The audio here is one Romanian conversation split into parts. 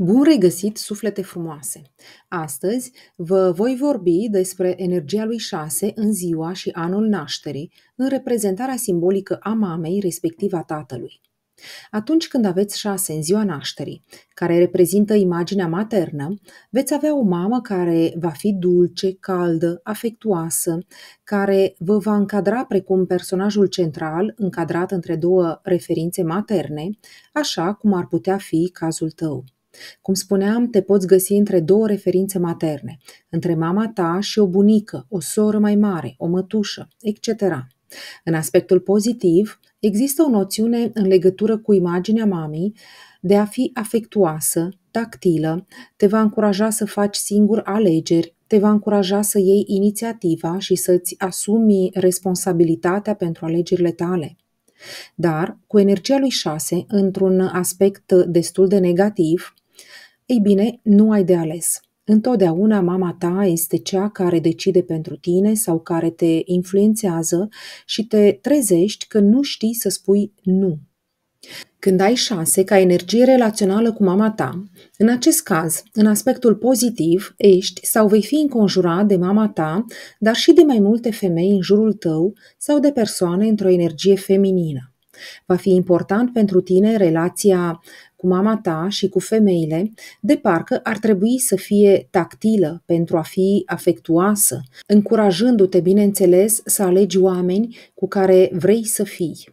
Bun regăsit, suflete frumoase! Astăzi vă voi vorbi despre energia lui 6 în ziua și anul nașterii, în reprezentarea simbolică a mamei, respectiv a tatălui. Atunci când aveți 6 în ziua nașterii, care reprezintă imaginea maternă, veți avea o mamă care va fi dulce, caldă, afectuoasă, care vă va încadra precum personajul central încadrat între două referințe materne, așa cum ar putea fi cazul tău. Cum spuneam, te poți găsi între două referințe materne, între mama ta și o bunică, o soră mai mare, o mătușă, etc. În aspectul pozitiv, există o noțiune în legătură cu imaginea mamei de a fi afectuoasă, tactilă, te va încuraja să faci singur alegeri, te va încuraja să iei inițiativa și să-ți asumi responsabilitatea pentru alegerile tale. Dar, cu energia lui 6, într-un aspect destul de negativ, ei bine, nu ai de ales. Întotdeauna mama ta este cea care decide pentru tine sau care te influențează și te trezești că nu știi să spui nu când ai șase ca energie relațională cu mama ta, în acest caz, în aspectul pozitiv, ești sau vei fi înconjurat de mama ta, dar și de mai multe femei în jurul tău sau de persoane într-o energie feminină. Va fi important pentru tine relația cu mama ta și cu femeile, de parcă ar trebui să fie tactilă pentru a fi afectuoasă, încurajându-te, bineînțeles, să alegi oameni cu care vrei să fii.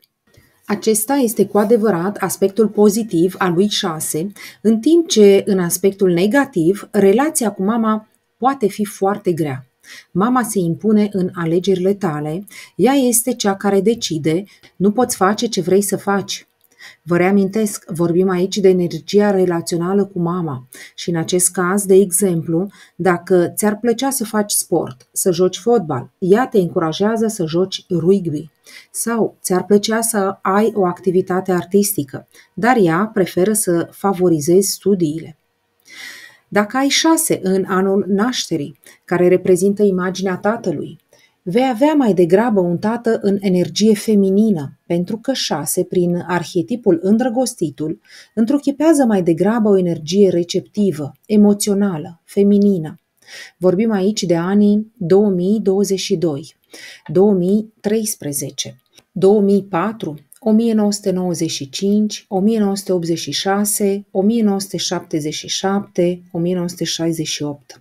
Acesta este cu adevărat aspectul pozitiv al lui 6, în timp ce în aspectul negativ, relația cu mama poate fi foarte grea. Mama se impune în alegerile tale, ea este cea care decide, nu poți face ce vrei să faci. Vă reamintesc, vorbim aici de energia relațională cu mama și în acest caz, de exemplu, dacă ți-ar plăcea să faci sport, să joci fotbal, ea te încurajează să joci rugby sau ți-ar plăcea să ai o activitate artistică, dar ea preferă să favorizezi studiile. Dacă ai șase în anul nașterii, care reprezintă imaginea tatălui, vei avea mai degrabă un tată în energie feminină, pentru că șase, prin arhetipul îndrăgostitul, întruchipează mai degrabă o energie receptivă, emoțională, feminină. Vorbim aici de anii 2022, 2013, 2004, 1995, 1986, 1977, 1968.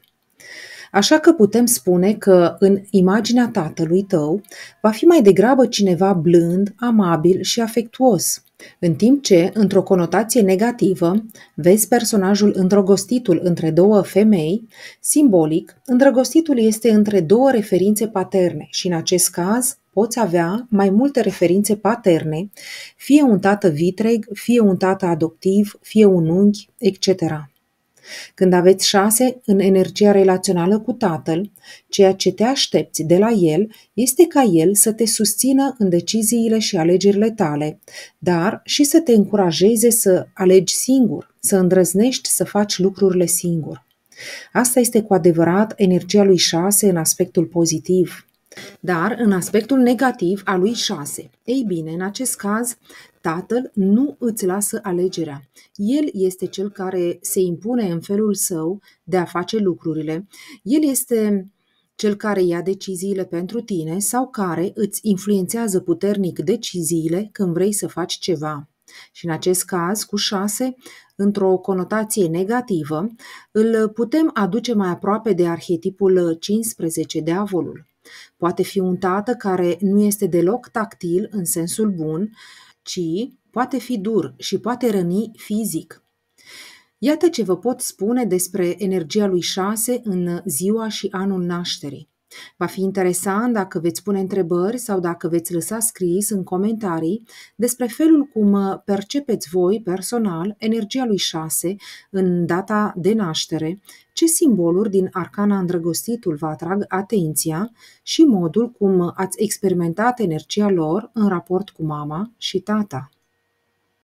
Așa că putem spune că în imaginea tatălui tău va fi mai degrabă cineva blând, amabil și afectuos, în timp ce, într-o conotație negativă, vezi personajul îndrăgostitul între două femei, simbolic, îndrăgostitul este între două referințe paterne și, în acest caz, poți avea mai multe referințe paterne, fie un tată vitreg, fie un tată adoptiv, fie un unchi, etc. Când aveți șase în energia relațională cu tatăl, ceea ce te aștepți de la el este ca el să te susțină în deciziile și alegerile tale, dar și să te încurajeze să alegi singur, să îndrăznești să faci lucrurile singur. Asta este cu adevărat energia lui șase în aspectul pozitiv dar în aspectul negativ al lui 6. Ei bine, în acest caz, tatăl nu îți lasă alegerea. El este cel care se impune în felul său de a face lucrurile. El este cel care ia deciziile pentru tine sau care îți influențează puternic deciziile când vrei să faci ceva. Și în acest caz, cu 6, într-o conotație negativă, îl putem aduce mai aproape de arhetipul 15 de avolul. Poate fi un tată care nu este deloc tactil în sensul bun, ci poate fi dur și poate răni fizic. Iată ce vă pot spune despre energia lui 6 în ziua și anul nașterii. Va fi interesant dacă veți pune întrebări sau dacă veți lăsa scris în comentarii despre felul cum uh, percepeți voi personal energia lui 6 în data de naștere, ce simboluri din arcana îndrăgostitul vă atrag atenția și modul cum uh, ați experimentat energia lor în raport cu mama și tata.